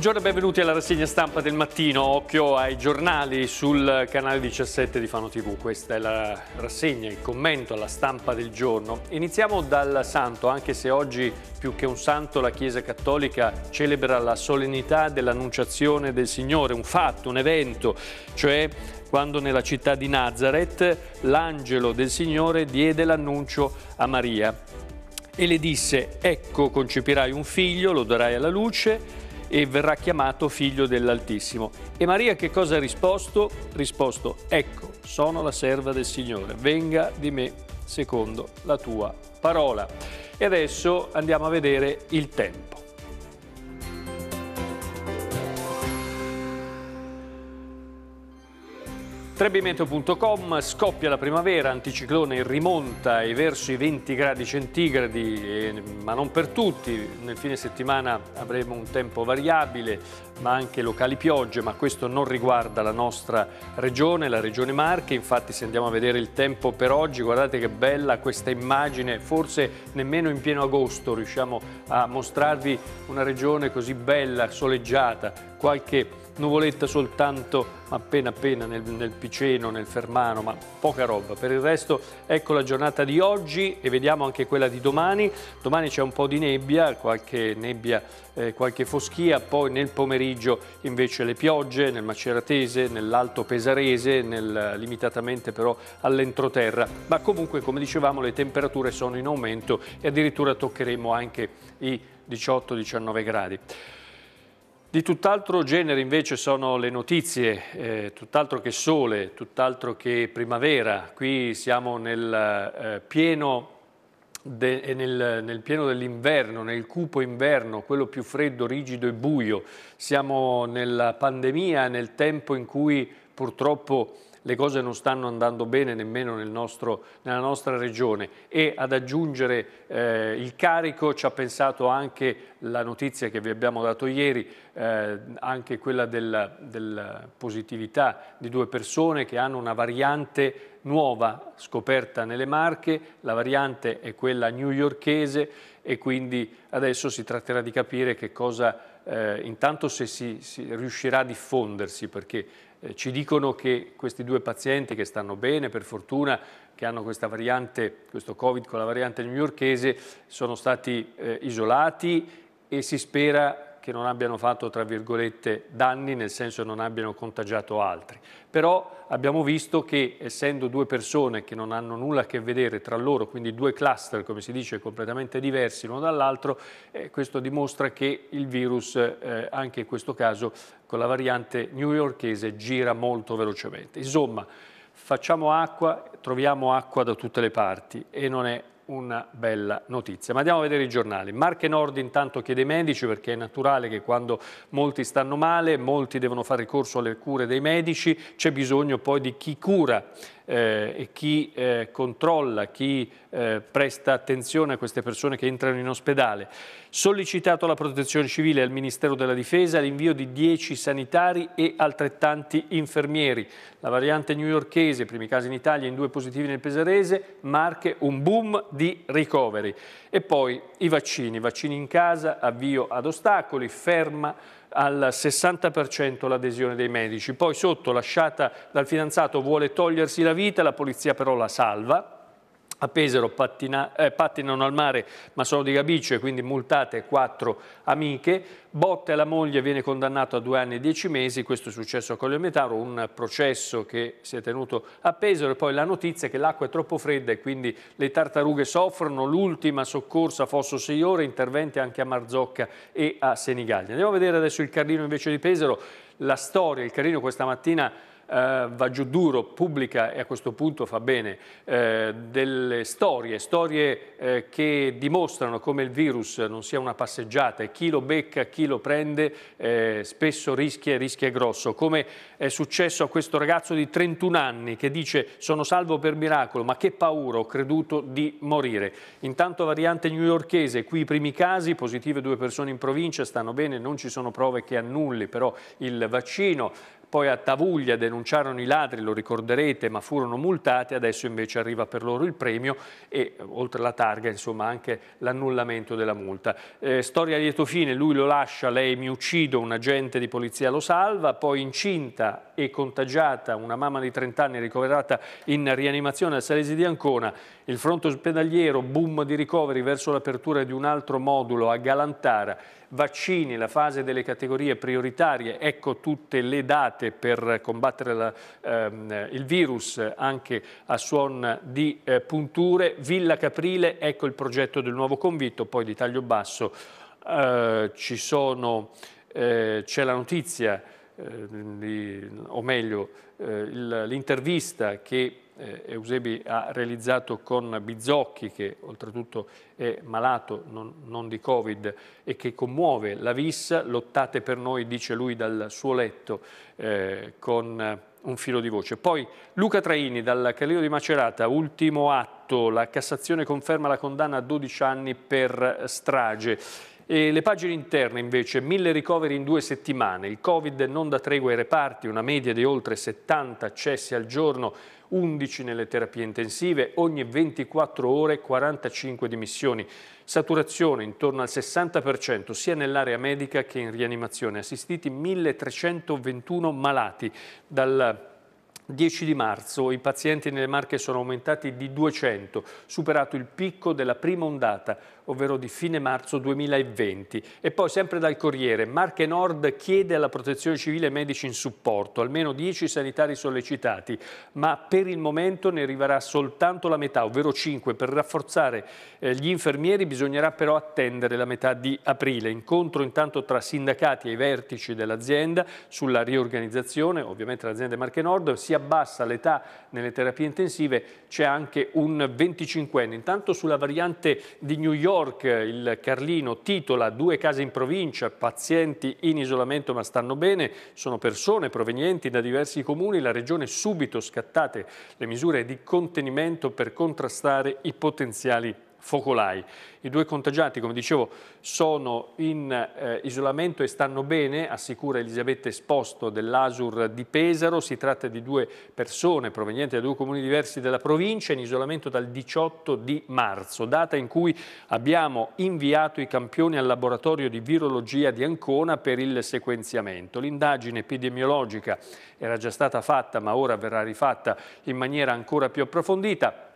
Buongiorno e benvenuti alla rassegna stampa del mattino, occhio ai giornali sul canale 17 di Fano TV, questa è la rassegna, il commento alla stampa del giorno. Iniziamo dal santo, anche se oggi più che un santo la Chiesa Cattolica celebra la solennità dell'annunciazione del Signore, un fatto, un evento, cioè quando nella città di Nazareth l'angelo del Signore diede l'annuncio a Maria e le disse ecco concepirai un figlio, lo darai alla luce e verrà chiamato figlio dell'Altissimo. E Maria che cosa ha risposto? Risposto, ecco, sono la serva del Signore, venga di me secondo la tua parola. E adesso andiamo a vedere il tempo. Trebimento.com scoppia la primavera, anticiclone rimonta e verso i 20 gradi centigradi, eh, ma non per tutti. Nel fine settimana avremo un tempo variabile, ma anche locali piogge, ma questo non riguarda la nostra regione, la regione Marche. Infatti se andiamo a vedere il tempo per oggi, guardate che bella questa immagine, forse nemmeno in pieno agosto riusciamo a mostrarvi una regione così bella, soleggiata, qualche nuvoletta soltanto appena appena nel, nel Piceno, nel Fermano, ma poca roba. Per il resto ecco la giornata di oggi e vediamo anche quella di domani. Domani c'è un po' di nebbia, qualche nebbia, eh, qualche foschia, poi nel pomeriggio invece le piogge nel Maceratese, nell'Alto Pesarese, nel, limitatamente però all'entroterra. Ma comunque come dicevamo le temperature sono in aumento e addirittura toccheremo anche i 18-19 gradi. Di tutt'altro genere invece sono le notizie, eh, tutt'altro che sole, tutt'altro che primavera. Qui siamo nel, eh, pieno, eh, nel, nel pieno dell'inverno, nel cupo inverno, quello più freddo, rigido e buio. Siamo nella pandemia, nel tempo in cui purtroppo le cose non stanno andando bene nemmeno nel nostro, nella nostra regione e ad aggiungere eh, il carico ci ha pensato anche la notizia che vi abbiamo dato ieri, eh, anche quella della, della positività di due persone che hanno una variante nuova scoperta nelle Marche, la variante è quella newyorkese e quindi adesso si tratterà di capire che cosa, eh, intanto se si, si riuscirà a diffondersi, perché eh, ci dicono che questi due pazienti che stanno bene, per fortuna, che hanno questa variante, questo Covid con la variante newyorchese, sono stati eh, isolati e si spera che non abbiano fatto, tra virgolette, danni, nel senso non abbiano contagiato altri. Però abbiamo visto che, essendo due persone che non hanno nulla a che vedere tra loro, quindi due cluster, come si dice, completamente diversi l'uno dall'altro, eh, questo dimostra che il virus, eh, anche in questo caso, con la variante newyorkese, gira molto velocemente. Insomma, facciamo acqua, troviamo acqua da tutte le parti e non è una bella notizia. Ma andiamo a vedere i giornali. Marche Nord intanto chiede ai medici perché è naturale che quando molti stanno male, molti devono fare ricorso alle cure dei medici, c'è bisogno poi di chi cura eh, chi eh, controlla, chi eh, presta attenzione a queste persone che entrano in ospedale. Sollicitato alla protezione civile e al Ministero della Difesa l'invio di 10 sanitari e altrettanti infermieri. La variante newyorchese, primi casi in Italia in due positivi nel Pesarese, Marche, un boom di ricoveri. E poi i vaccini, vaccini in casa, avvio ad ostacoli, ferma al 60% l'adesione dei medici. Poi sotto, lasciata dal fidanzato, vuole togliersi la vita, la polizia però la salva a Pesaro pattina, eh, pattinano al mare ma sono di Gabicio e quindi multate quattro amiche. Botte e la moglie viene condannato a due anni e dieci mesi, questo è successo a Metaro un processo che si è tenuto a Pesaro e poi la notizia è che l'acqua è troppo fredda e quindi le tartarughe soffrono, l'ultima soccorsa Fosso 6 ore interventi anche a Marzocca e a Senigallia. Andiamo a vedere adesso il Carlino invece di Pesaro, la storia, il Carlino questa mattina eh, va giù duro, pubblica e a questo punto fa bene eh, delle storie, storie eh, che dimostrano come il virus non sia una passeggiata e chi lo becca, chi lo prende eh, spesso rischia e rischia grosso, come è successo a questo ragazzo di 31 anni che dice sono salvo per miracolo ma che paura ho creduto di morire. Intanto variante newyorchese, qui i primi casi, positive due persone in provincia, stanno bene, non ci sono prove che annulli però il vaccino. Poi a Tavuglia denunciarono i ladri, lo ricorderete, ma furono multati, adesso invece arriva per loro il premio e oltre alla targa insomma anche l'annullamento della multa. Eh, storia a lieto fine, lui lo lascia, lei mi uccido, un agente di polizia lo salva, poi incinta e contagiata una mamma di 30 anni ricoverata in rianimazione al Salesi di Ancona, il fronte ospedaliero, boom di ricoveri verso l'apertura di un altro modulo a Galantara, vaccini, la fase delle categorie prioritarie, ecco tutte le date per combattere la, ehm, il virus anche a suon di eh, punture, Villa Caprile, ecco il progetto del nuovo convitto, poi di taglio basso eh, eh c'è la notizia, eh, di, o meglio eh, l'intervista che eh, Eusebi ha realizzato con Bizocchi, che oltretutto è malato, non, non di Covid, e che commuove la vis, lottate per noi, dice lui dal suo letto, eh, con eh, un filo di voce. Poi Luca Traini dal Caleo di Macerata, ultimo atto, la Cassazione conferma la condanna a 12 anni per strage. E le pagine interne invece, mille ricoveri in due settimane, il Covid non dà tregua ai reparti, una media di oltre 70 accessi al giorno, 11 nelle terapie intensive, ogni 24 ore 45 dimissioni. Saturazione intorno al 60% sia nell'area medica che in rianimazione, assistiti 1321 malati dal 10 di marzo i pazienti nelle Marche sono aumentati di 200, superato il picco della prima ondata, ovvero di fine marzo 2020. E poi sempre dal Corriere, Marche Nord chiede alla protezione civile medici in supporto, almeno 10 sanitari sollecitati, ma per il momento ne arriverà soltanto la metà, ovvero 5. Per rafforzare eh, gli infermieri bisognerà però attendere la metà di aprile. Incontro intanto tra sindacati e i vertici dell'azienda sulla riorganizzazione, ovviamente l'azienda Marche Nord, sia abbassa l'età nelle terapie intensive c'è anche un 25enne. Intanto sulla variante di New York il Carlino titola due case in provincia, pazienti in isolamento ma stanno bene, sono persone provenienti da diversi comuni, la regione subito scattate le misure di contenimento per contrastare i potenziali focolai. I due contagiati, come dicevo, sono in eh, isolamento e stanno bene, assicura Elisabetta Esposto dell'Asur di Pesaro. Si tratta di due persone provenienti da due comuni diversi della provincia in isolamento dal 18 di marzo, data in cui abbiamo inviato i campioni al laboratorio di virologia di Ancona per il sequenziamento. L'indagine epidemiologica era già stata fatta ma ora verrà rifatta in maniera ancora più approfondita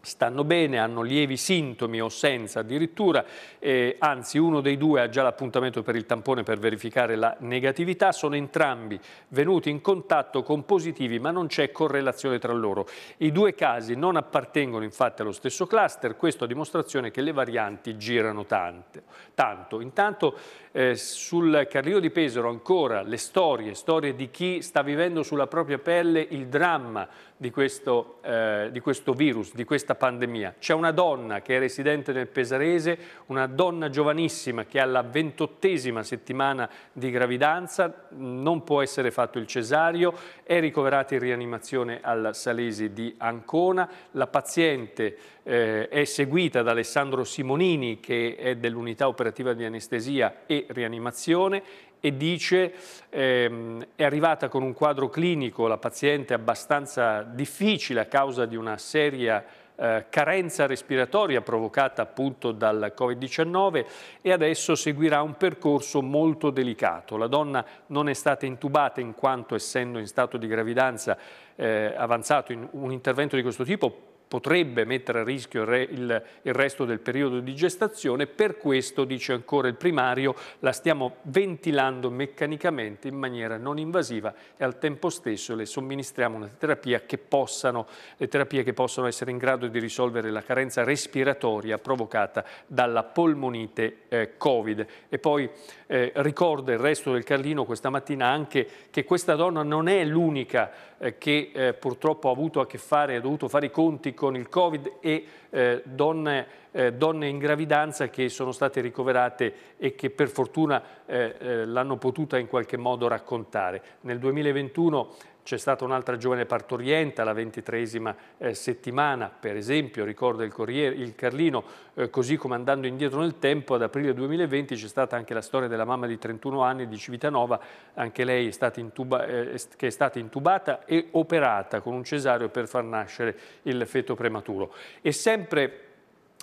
stanno bene, hanno lievi sintomi o senza addirittura, eh, anzi uno dei due ha già l'appuntamento per il tampone per verificare la negatività, sono entrambi venuti in contatto con positivi ma non c'è correlazione tra loro. I due casi non appartengono infatti allo stesso cluster, questo a dimostrazione che le varianti girano tante. tanto. Intanto eh, sul Carrillo di Pesaro ancora le storie, storie di chi sta vivendo sulla propria pelle il dramma di questo, eh, di questo virus, di questa pandemia. C'è una donna che è residente nel Pesarese, una donna giovanissima che alla ventottesima settimana di gravidanza, non può essere fatto il cesario, è ricoverata in rianimazione al Salesi di Ancona, la paziente eh, è seguita da Alessandro Simonini che è dell'unità operativa di anestesia e rianimazione e dice ehm, è arrivata con un quadro clinico la paziente abbastanza difficile a causa di una seria eh, carenza respiratoria provocata appunto dal Covid-19 e adesso seguirà un percorso molto delicato. La donna non è stata intubata in quanto essendo in stato di gravidanza eh, avanzato in un intervento di questo tipo potrebbe mettere a rischio il, re, il, il, resto del periodo di gestazione, per questo, dice ancora il primario, la stiamo ventilando meccanicamente in maniera non invasiva e al tempo stesso le somministriamo una terapia che possano, le terapie che possano essere in grado di risolvere la carenza respiratoria provocata dalla polmonite eh, Covid. E poi eh, ricorda il resto del Carlino questa mattina anche che questa donna non è l'unica eh, che eh, purtroppo ha avuto a che fare, ha dovuto fare i conti con il Covid e eh, donne, eh, donne, in gravidanza che sono state ricoverate e che per fortuna eh, eh, l'hanno potuta in qualche modo raccontare. Nel 2021 c'è stata un'altra giovane partoriente alla ventitresima eh, settimana, per esempio, ricorda il, Corriere, il Carlino, eh, così come andando indietro nel tempo, ad aprile 2020 c'è stata anche la storia della mamma di 31 anni di Civitanova, anche lei è stata intuba, eh, che è stata intubata e operata con un cesareo per far nascere il feto prematuro. E sempre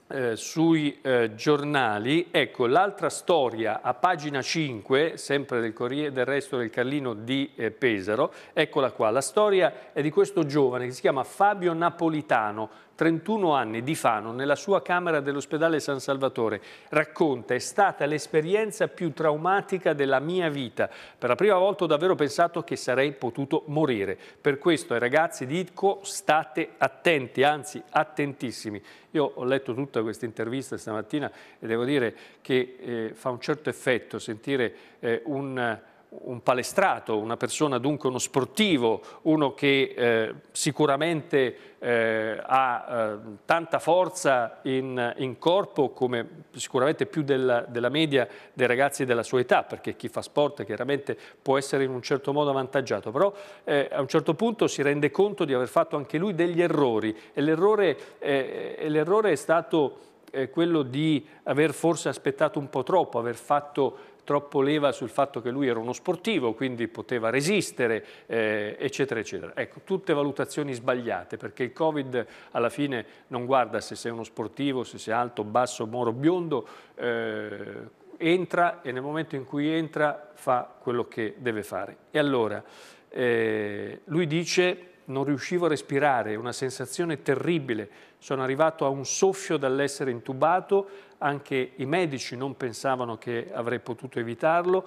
eh, sui eh, giornali, ecco l'altra storia a pagina 5, sempre del, Corriere, del resto del Carlino di eh, Pesaro, eccola qua, la storia è di questo giovane che si chiama Fabio Napolitano, 31 anni di Fano, nella sua camera dell'ospedale San Salvatore, racconta è stata l'esperienza più traumatica della mia vita. Per la prima volta ho davvero pensato che sarei potuto morire. Per questo ai ragazzi dico state attenti, anzi attentissimi. Io ho letto tutta questa intervista stamattina e devo dire che eh, fa un certo effetto sentire eh, un un palestrato, una persona dunque uno sportivo, uno che eh, sicuramente eh, ha eh, tanta forza in, in, corpo come sicuramente più della, della, media dei ragazzi della sua età, perché chi fa sport chiaramente può essere in un certo modo avvantaggiato, però eh, a un certo punto si rende conto di aver fatto anche lui degli errori e l'errore eh, è stato eh, quello di aver forse aspettato un po' troppo, aver fatto troppo leva sul fatto che lui era uno sportivo, quindi poteva resistere, eh, eccetera, eccetera. Ecco, tutte valutazioni sbagliate, perché il Covid alla fine non guarda se sei uno sportivo, se sei alto, basso, moro, biondo, eh, entra e nel momento in cui entra fa quello che deve fare. E allora, eh, lui dice non riuscivo a respirare, una sensazione terribile. Sono arrivato a un soffio dall'essere intubato, anche i medici non pensavano che avrei potuto evitarlo.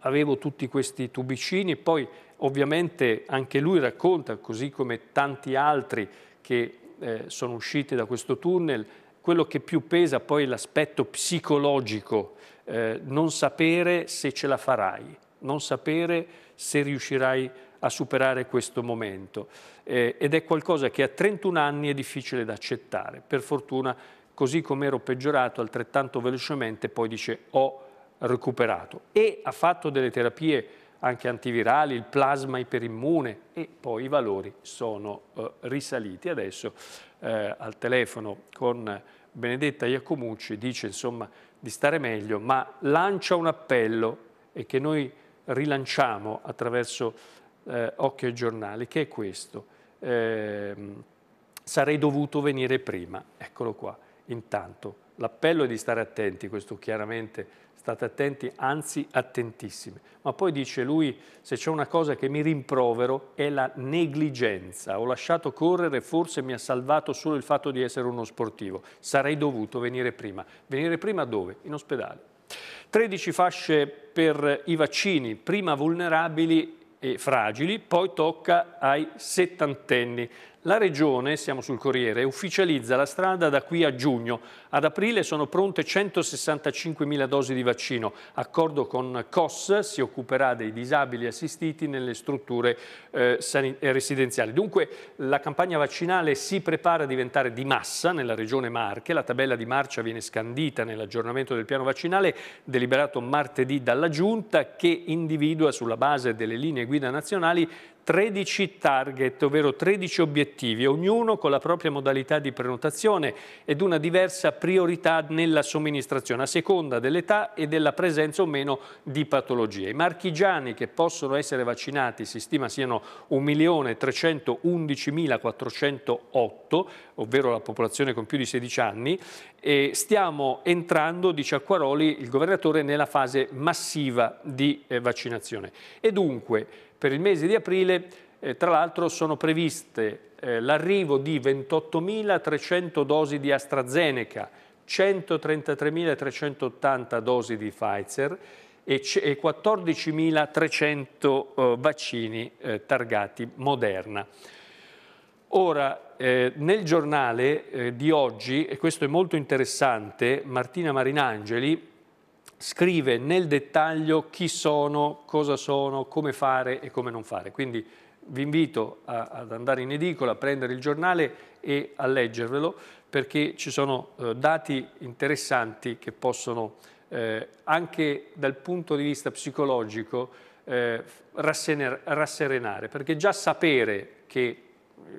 Avevo tutti questi tubicini, poi ovviamente anche lui racconta, così come tanti altri che eh, sono usciti da questo tunnel, quello che più pesa poi è l'aspetto psicologico, eh, non sapere se ce la farai, non sapere se riuscirai a a superare questo momento eh, ed è qualcosa che a 31 anni è difficile da accettare. Per fortuna, così come ero peggiorato, altrettanto velocemente poi dice ho recuperato e ha fatto delle terapie anche antivirali, il plasma iperimmune e poi i valori sono eh, risaliti. Adesso eh, al telefono con Benedetta Iacomucci dice insomma di stare meglio, ma lancia un appello e che noi rilanciamo attraverso eh, Occhio e giornali, che è questo. Eh, sarei dovuto venire prima, eccolo qua. Intanto l'appello è di stare attenti, questo chiaramente state attenti, anzi attentissimi. Ma poi dice lui, se c'è una cosa che mi rimprovero è la negligenza. Ho lasciato correre, forse mi ha salvato solo il fatto di essere uno sportivo. Sarei dovuto venire prima. Venire prima dove? In ospedale. 13 fasce per i vaccini, prima vulnerabili e fragili, poi tocca ai settantenni. La Regione, siamo sul Corriere, ufficializza la strada da qui a giugno, ad aprile sono pronte 165.000 dosi di vaccino. Accordo con COS si occuperà dei disabili assistiti nelle strutture eh, eh, residenziali. Dunque la campagna vaccinale si prepara a diventare di massa nella regione Marche. La tabella di marcia viene scandita nell'aggiornamento del piano vaccinale deliberato martedì dalla Giunta che individua sulla base delle linee guida nazionali 13 target, ovvero 13 obiettivi, ognuno con la propria modalità di prenotazione ed una diversa priorità nella somministrazione a seconda dell'età e della presenza o meno di patologie. I marchigiani che possono essere vaccinati si stima siano 1.311.408, ovvero la popolazione con più di 16 anni, e stiamo entrando, dice Acquaroli, il governatore, nella fase massiva di eh, vaccinazione. E dunque, per il mese di aprile eh, tra l'altro sono previste eh, l'arrivo di 28.300 dosi di AstraZeneca, 133.380 dosi di Pfizer e, e 14.300 eh, vaccini eh, targati Moderna. Ora, eh, nel giornale eh, di oggi, e questo è molto interessante, Martina Marinangeli scrive nel dettaglio chi sono, cosa sono, come fare e come non fare. Quindi vi invito a, ad andare in edicola, a prendere il giornale e a leggervelo perché ci sono eh, dati interessanti che possono eh, anche dal punto di vista psicologico eh, rasserenare, perché già sapere che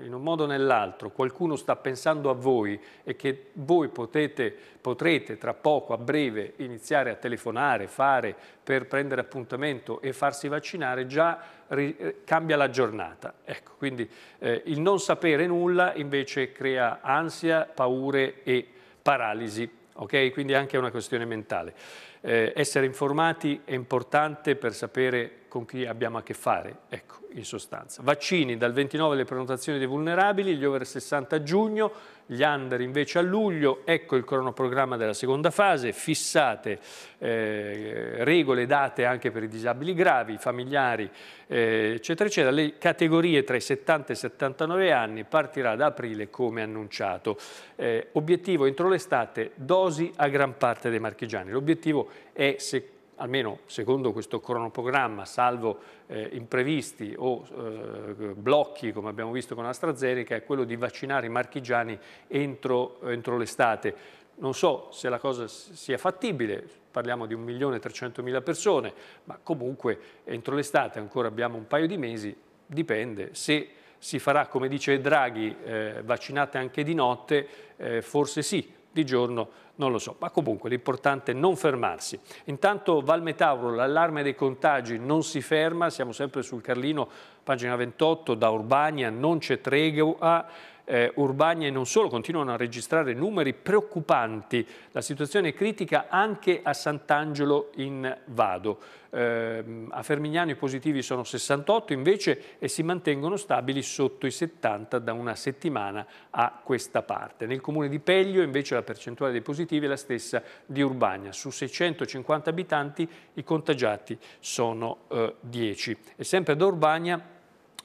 in un modo o nell'altro qualcuno sta pensando a voi e che voi potete, potrete tra poco, a breve, iniziare a telefonare, fare per prendere appuntamento e farsi vaccinare, già eh, cambia la giornata. Ecco, quindi eh, il non sapere nulla invece crea ansia, paure e paralisi, okay? quindi anche una questione mentale. Eh, essere informati è importante per sapere con chi abbiamo a che fare, ecco, in sostanza. Vaccini dal 29 le prenotazioni dei vulnerabili, gli over 60 a giugno, gli under invece a luglio, ecco il cronoprogramma della seconda fase, fissate eh, regole date anche per i disabili gravi, i familiari, eh, eccetera, eccetera. Le categorie tra i 70 e i 79 anni partirà da aprile come annunciato. Eh, obiettivo entro l'estate, dosi a gran parte dei marchigiani. L'obiettivo è, se almeno secondo questo cronoprogramma, salvo eh, imprevisti o eh, blocchi come abbiamo visto con AstraZeneca, è quello di vaccinare i marchigiani entro, entro l'estate. Non so se la cosa sia fattibile, parliamo di 1.300.000 persone, ma comunque entro l'estate ancora abbiamo un paio di mesi, dipende. Se si farà, come dice Draghi, eh, vaccinate anche di notte, eh, forse sì, di giorno non lo so, ma comunque l'importante è non fermarsi. Intanto Valmetauro, l'allarme dei contagi non si ferma, siamo sempre sul Carlino, pagina 28, da Urbania non c'è tregua, eh, Urbania e non solo continuano a registrare numeri preoccupanti. La situazione è critica anche a Sant'Angelo in Vado. Eh, a Fermignano i positivi sono 68 invece e si mantengono stabili sotto i 70 da una settimana a questa parte. Nel comune di Peglio invece la percentuale dei positivi positive è la stessa di Urbania. Su 650 abitanti i contagiati sono eh, 10. E sempre da Urbania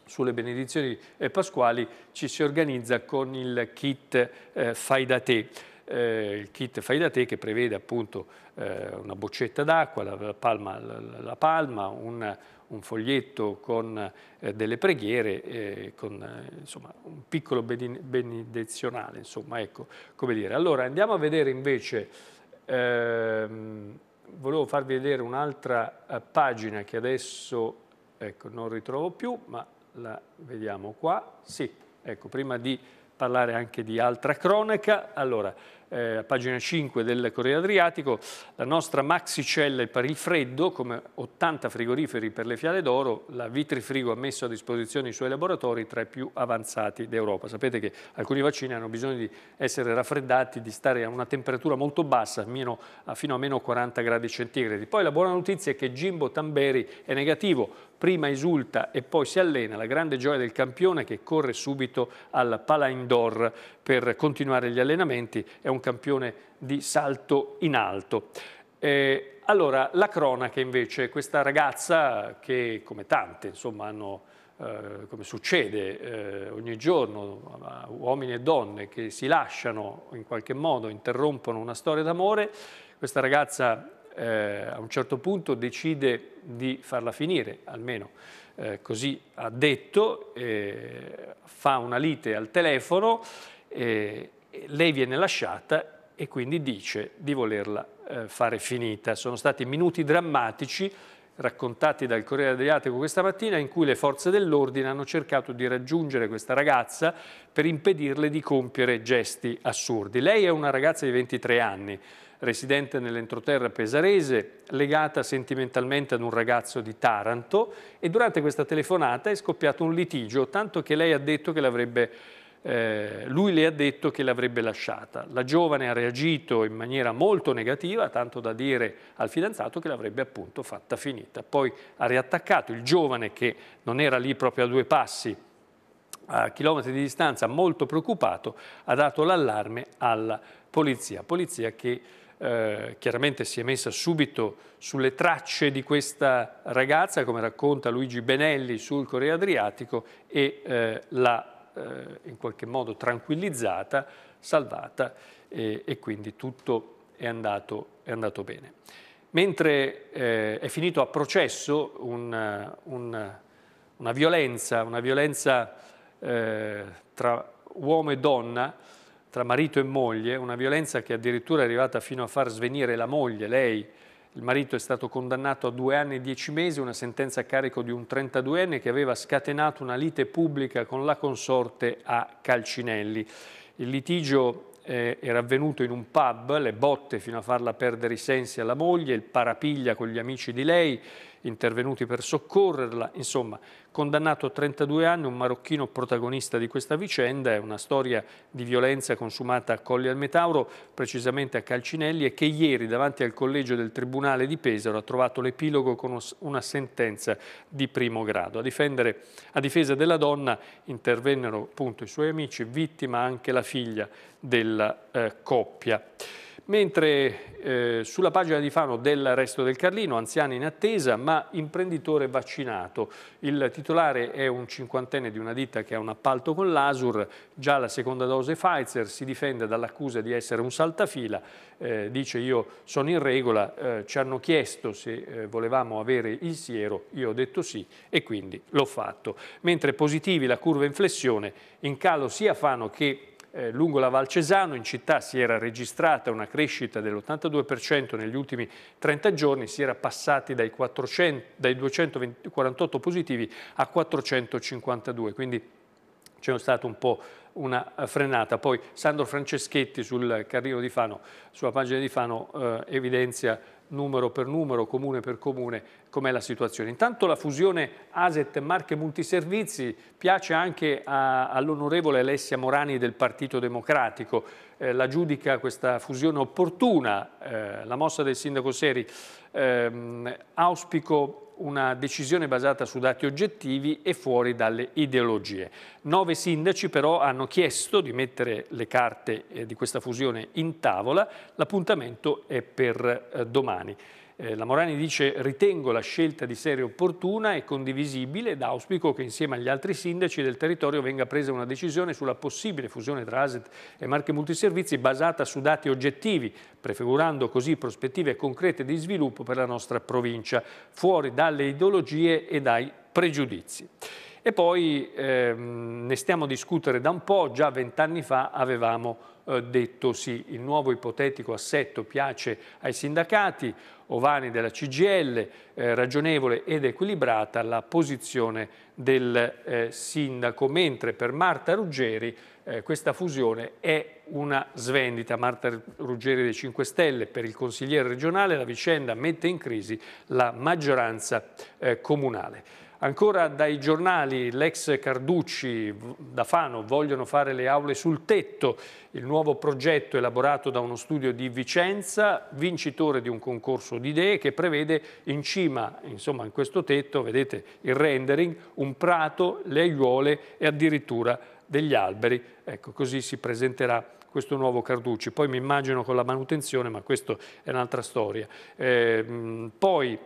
sulle benedizioni eh, pasquali ci si organizza con il kit eh, Fai da te. Eh, il kit Fai da te che prevede appunto eh, una boccetta d'acqua, la, la, la, palma, un, un foglietto con eh, delle preghiere, eh, con eh, insomma, un piccolo benedizionale. Insomma, ecco, come dire. Allora andiamo a vedere invece, ehm, volevo farvi vedere un'altra eh, pagina che adesso ecco, non ritrovo più, ma la vediamo qua. Sì, ecco, prima di parlare anche di altra cronaca, allora, eh, pagina 5 del Corriere Adriatico, la nostra maxi maxicella per il freddo, come 80 frigoriferi per le fiale d'oro, la Vitrifrigo ha messo a disposizione i suoi laboratori tra i più avanzati d'Europa. Sapete che alcuni vaccini hanno bisogno di essere raffreddati, di stare a una temperatura molto bassa, fino a, fino a meno 40 gradi centigradi. Poi la buona notizia è che Jimbo Tamberi è negativo, prima esulta e poi si allena, la grande gioia del campione che corre subito al Pala Indoor per continuare gli allenamenti, è un campione di salto in alto. Eh, allora, la cronaca invece, questa ragazza che come tante insomma hanno eh, come succede eh, ogni giorno, uomini e donne che si lasciano in qualche modo, interrompono una storia d'amore, questa ragazza eh, a un certo punto decide di farla finire, almeno eh, così ha detto, eh, fa una lite al telefono eh, lei viene lasciata e quindi dice di volerla eh, fare finita. Sono stati minuti drammatici raccontati dal Corriere Adriatico questa mattina in cui le forze dell'ordine hanno cercato di raggiungere questa ragazza per impedirle di compiere gesti assurdi. Lei è una ragazza di 23 anni, residente nell'entroterra pesarese, legata sentimentalmente ad un ragazzo di Taranto e durante questa telefonata è scoppiato un litigio, tanto che lei ha detto che l'avrebbe eh, lui le ha detto che l'avrebbe lasciata. La giovane ha reagito in maniera molto negativa, tanto da dire al fidanzato che l'avrebbe appunto fatta finita. Poi ha riattaccato il giovane che non era lì proprio a due passi, a chilometri di distanza, molto preoccupato, ha dato l'allarme alla polizia. Polizia che eh, chiaramente si è messa subito sulle tracce di questa ragazza, come racconta Luigi Benelli sul Corriere Adriatico, e eh, l'ha eh, in qualche modo tranquillizzata, salvata e, e quindi tutto è andato, è andato bene. Mentre eh, è finito a processo un, un, una violenza, una violenza eh, tra uomo e donna, tra marito e moglie, una violenza che addirittura è arrivata fino a far svenire la moglie, lei il marito è stato condannato a due anni e dieci mesi, una sentenza a carico di un 32enne che aveva scatenato una lite pubblica con la consorte a Calcinelli. Il litigio eh, era avvenuto in un pub, le botte fino a farla perdere i sensi alla moglie, il parapiglia con gli amici di lei, intervenuti per soccorrerla, insomma condannato a 32 anni un marocchino protagonista di questa vicenda, è una storia di violenza consumata a Colli al Metauro, precisamente a Calcinelli e che ieri davanti al collegio del Tribunale di Pesaro ha trovato l'epilogo con una sentenza di primo grado. A, difendere, a difesa della donna intervennero appunto i suoi amici, vittima anche la figlia della eh, coppia. Mentre eh, sulla pagina di Fano del Resto del Carlino, anziani in attesa, ma ma imprenditore vaccinato. Il titolare è un cinquantenne di una ditta che ha un appalto con l'Asur, già la seconda dose Pfizer, si difende dall'accusa di essere un saltafila, eh, dice io sono in regola, eh, ci hanno chiesto se eh, volevamo avere il siero, io ho detto sì e quindi l'ho fatto. Mentre positivi la curva in flessione, in calo sia Fano che eh, lungo la Val Cesano, in città si era registrata una crescita dell'82% negli ultimi 30 giorni, si era passati dai, 400, dai 248 positivi a 452, quindi c'è stata un po' una eh, frenata. Poi Sandro Franceschetti sul Carrino di Fano, sulla pagina di Fano, eh, evidenzia numero per numero, comune per comune, com'è la situazione. Intanto la fusione Aset Marche Multiservizi piace anche all'onorevole Alessia Morani del Partito Democratico. Eh, la giudica questa fusione opportuna, eh, la mossa del sindaco Seri. Eh, auspico una decisione basata su dati oggettivi e fuori dalle ideologie. Nove sindaci però hanno chiesto di mettere le carte eh, di questa fusione in tavola, l'appuntamento è per eh, domani. Eh, la Morani dice ritengo la scelta di serie opportuna e condivisibile ed auspico che insieme agli altri sindaci del territorio venga presa una decisione sulla possibile fusione tra ASET e Marche Multiservizi basata su dati oggettivi, prefigurando così prospettive concrete di sviluppo per la nostra provincia, fuori dalle ideologie e dai pregiudizi. E poi ehm, ne stiamo a discutere da un po', già vent'anni fa avevamo eh, detto sì, il nuovo ipotetico assetto piace ai sindacati, Ovani della CGL, eh, ragionevole ed equilibrata la posizione del eh, sindaco, mentre per Marta Ruggeri eh, questa fusione è una svendita. Marta Ruggeri dei 5 Stelle, per il consigliere regionale la vicenda mette in crisi la maggioranza eh, comunale. Ancora dai giornali l'ex Carducci da Fano vogliono fare le aule sul tetto, il nuovo progetto elaborato da uno studio di Vicenza, vincitore di un concorso di idee che prevede in cima, insomma in questo tetto, vedete il rendering, un prato, le aiuole e addirittura degli alberi. Ecco, così si presenterà questo nuovo Carducci. Poi mi immagino con la manutenzione, ma questa è un'altra storia. Eh, poi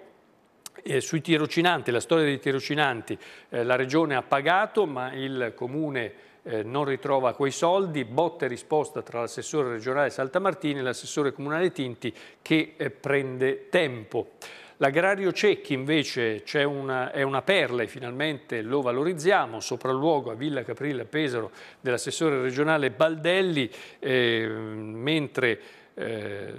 eh, sui tirocinanti, la storia dei tirocinanti, eh, la Regione ha pagato ma il Comune eh, non ritrova quei soldi, botta e risposta tra l'assessore regionale Saltamartini e l'assessore comunale Tinti che eh, prende tempo. L'agrario Cecchi invece una, è una perla e finalmente lo valorizziamo, sopralluogo a Villa Caprilla Pesaro dell'assessore regionale Baldelli, eh, mentre eh,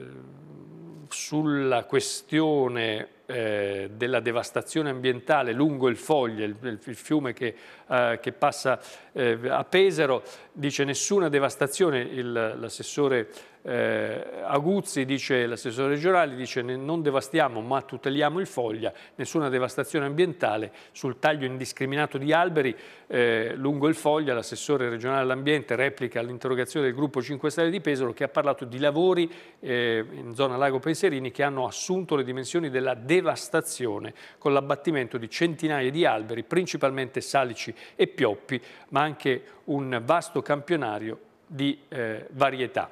sulla questione eh, della devastazione ambientale lungo il Foglia, il, il fiume che, eh, che passa eh, a Pesaro, dice nessuna devastazione, l'assessore eh, Aguzzi, dice l'assessore regionale, dice non devastiamo ma tuteliamo il foglia, nessuna devastazione ambientale sul taglio indiscriminato di alberi eh, lungo il foglia. L'assessore regionale all'ambiente replica all'interrogazione del gruppo 5 Stelle di Pesaro che ha parlato di lavori eh, in zona Lago Penserini che hanno assunto le dimensioni della devastazione con l'abbattimento di centinaia di alberi, principalmente salici e pioppi, ma anche un vasto campionario di eh, varietà.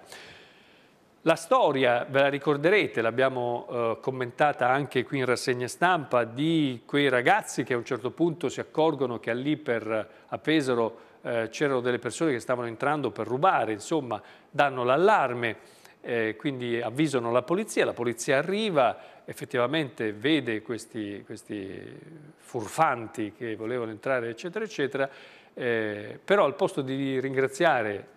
La storia, ve la ricorderete, l'abbiamo eh, commentata anche qui in rassegna stampa, di quei ragazzi che a un certo punto si accorgono che all'Iper a Pesaro eh, c'erano delle persone che stavano entrando per rubare, insomma, danno l'allarme, eh, quindi avvisano la polizia, la polizia arriva, effettivamente vede questi, questi furfanti che volevano entrare, eccetera, eccetera, eh, però al posto di ringraziare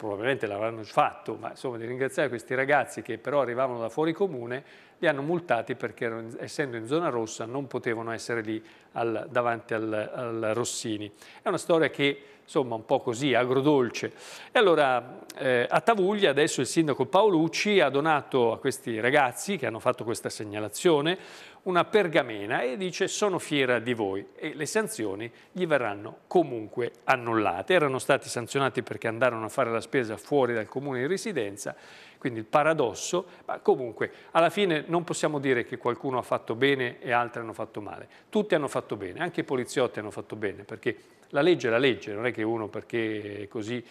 probabilmente l'avranno fatto, ma insomma di ringraziare questi ragazzi che però arrivavano da fuori comune, li hanno multati perché erano, essendo in zona rossa non potevano essere lì al, davanti al, al, Rossini. È una storia che insomma un po' così, agrodolce. E allora eh, a Tavuglia adesso il sindaco Paolucci ha donato a questi ragazzi che hanno fatto questa segnalazione una pergamena e dice sono fiera di voi e le sanzioni gli verranno comunque annullate. Erano stati sanzionati perché andarono a fare la spesa fuori dal comune di residenza, quindi il paradosso, ma comunque alla fine non possiamo dire che qualcuno ha fatto bene e altri hanno fatto male. Tutti hanno fatto bene, anche i poliziotti hanno fatto bene perché la legge è la legge, non è che uno perché è così,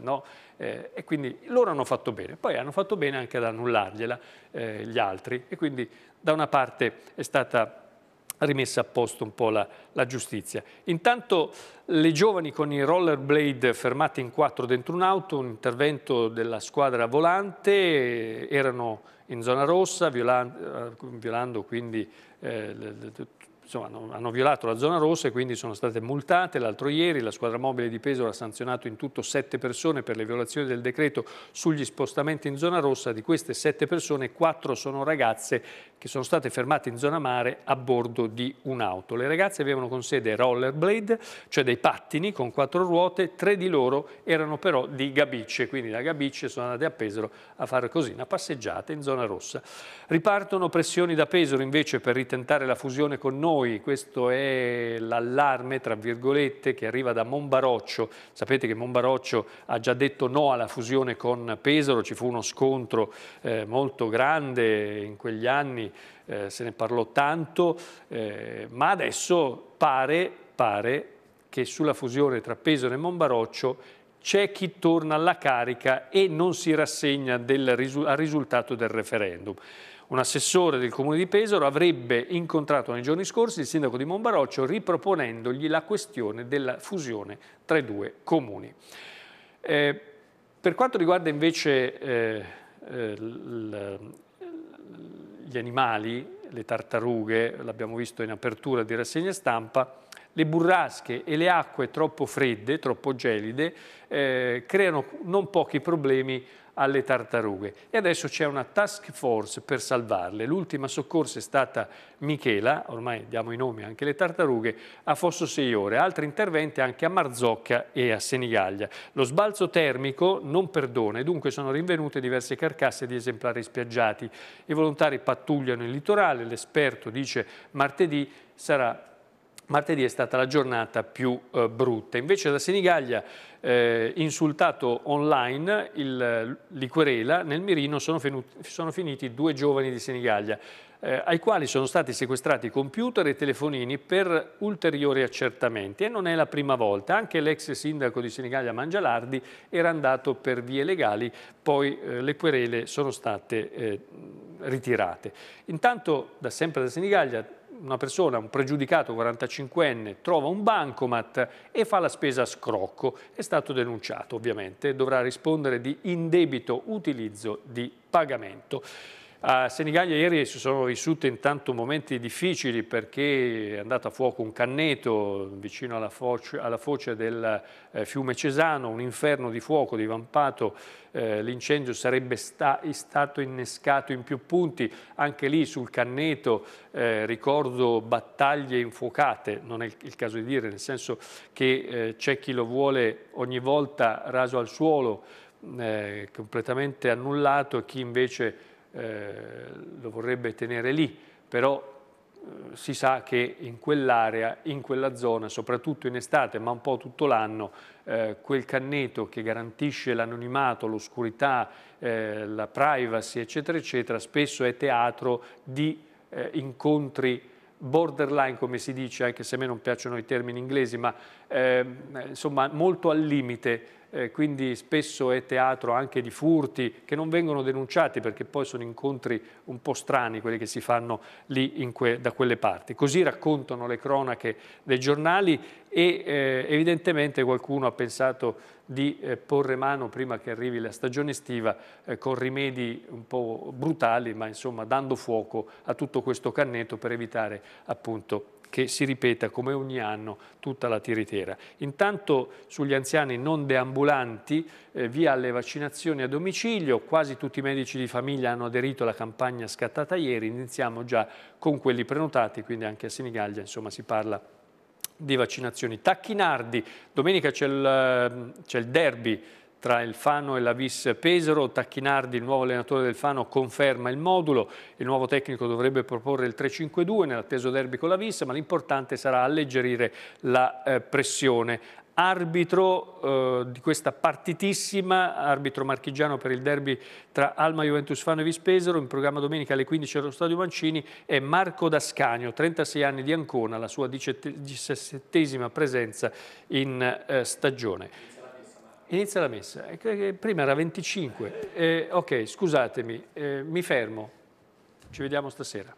no, eh, e quindi loro hanno fatto bene, poi hanno fatto bene anche ad annullargliela eh, gli altri e quindi da una parte è stata rimessa a posto un po' la, la, giustizia. Intanto le giovani con i rollerblade fermate in quattro dentro un'auto, un intervento della squadra volante, erano in zona rossa, viola, eh, violando quindi eh, insomma, hanno violato la zona rossa e quindi sono state multate l'altro ieri. La squadra mobile di Pesaro ha sanzionato in tutto sette persone per le violazioni del decreto sugli spostamenti in zona rossa. Di queste sette persone, quattro sono ragazze che sono state fermate in zona mare a bordo di un'auto. Le ragazze avevano con sé dei rollerblade, cioè dei pattini con quattro ruote, tre di loro erano però di Gabicce, quindi da Gabicce sono andate a Pesaro a fare così, una passeggiata in zona rossa. Ripartono pressioni da Pesaro invece per ritentare la fusione con noi noi, questo è l'allarme, tra virgolette, che arriva da Monbaroccio. Sapete che Monbaroccio ha già detto no alla fusione con Pesaro, ci fu uno scontro eh, molto grande in quegli anni, eh, se ne parlò tanto, eh, ma adesso pare, pare che sulla fusione tra Pesaro e Monbaroccio c'è chi torna alla carica e non si rassegna del, al risultato del referendum. Un assessore del comune di Pesaro avrebbe incontrato nei giorni scorsi il sindaco di Monbaroccio riproponendogli la questione della fusione tra i due comuni. Eh, per quanto riguarda invece eh, eh gli animali, le tartarughe, l'abbiamo visto in apertura di rassegna stampa, le burrasche e le acque troppo fredde, troppo gelide, eh, creano non pochi problemi alle tartarughe e adesso c'è una task force per salvarle. L'ultima soccorsa è stata Michela, ormai diamo i nomi anche alle tartarughe, a Fosso Seiore, altri interventi anche a Marzocca e a Senigallia. Lo sbalzo termico non perdona e dunque sono rinvenute diverse carcasse di esemplari spiaggiati. I volontari pattugliano il litorale, l'esperto dice martedì sarà martedì è stata la giornata più eh, brutta. Invece da Senigallia, eh, insultato online, il eh, Liquerela, nel mirino sono, sono finiti due giovani di Senigallia, eh, ai quali sono stati sequestrati computer e telefonini per ulteriori accertamenti. E non è la prima volta, anche l'ex sindaco di Senigallia Mangialardi era andato per vie legali, poi eh, le querele sono state eh, ritirate. Intanto, da sempre da Senigallia, una persona, un pregiudicato 45enne, trova un bancomat e fa la spesa a scrocco. È stato denunciato ovviamente, dovrà rispondere di indebito utilizzo di pagamento. A Senigallia ieri si sono vissuti intanto momenti difficili perché è andato a fuoco un canneto vicino alla foce, alla foce del eh, fiume Cesano, un inferno di fuoco divampato, eh, l'incendio sarebbe sta, stato innescato in più punti, anche lì sul canneto eh, ricordo battaglie infuocate, non è il caso di dire, nel senso che eh, c'è chi lo vuole ogni volta raso al suolo, eh, completamente annullato, e chi invece eh, lo vorrebbe tenere lì, però eh, si sa che in quell'area, in quella zona, soprattutto in estate, ma un po' tutto l'anno, eh, quel canneto che garantisce l'anonimato, l'oscurità, eh, la privacy, eccetera, eccetera, spesso è teatro di incontri borderline come si dice, anche se a me non piacciono i termini inglesi, ma ehm, insomma molto al limite eh, quindi spesso è teatro anche di furti che non vengono denunciati perché poi sono incontri un po' strani quelli che si fanno lì que da quelle parti. Così raccontano le cronache dei giornali e eh, evidentemente qualcuno ha pensato di eh, porre mano prima che arrivi la stagione estiva eh, con rimedi un po' brutali ma insomma dando fuoco a tutto questo canneto per evitare appunto che si ripeta come ogni anno tutta la tiritera. Intanto sugli anziani non deambulanti eh, via alle vaccinazioni a domicilio, quasi tutti i medici di famiglia hanno aderito alla campagna scattata ieri, iniziamo già con quelli prenotati, quindi anche a Sinigaglia insomma, si parla di vaccinazioni. Tacchinardi, domenica c'è il, ehm, il derby tra il Fano e la Vis Pesaro. Tacchinardi, il nuovo allenatore del Fano, conferma il modulo. Il nuovo tecnico dovrebbe proporre il 3-5-2 nell'atteso derby con la Vis, ma l'importante sarà alleggerire la eh, pressione arbitro eh, di questa partitissima, arbitro marchigiano per il derby tra Alma Juventus Fano e Vispesero, in programma domenica alle 15 allo Stadio Mancini, è Marco Dascagno, 36 anni di Ancona, la sua 17 presenza in eh, stagione. Inizia la messa. Prima era 25. Eh, ok, scusatemi, eh, mi fermo. Ci vediamo stasera.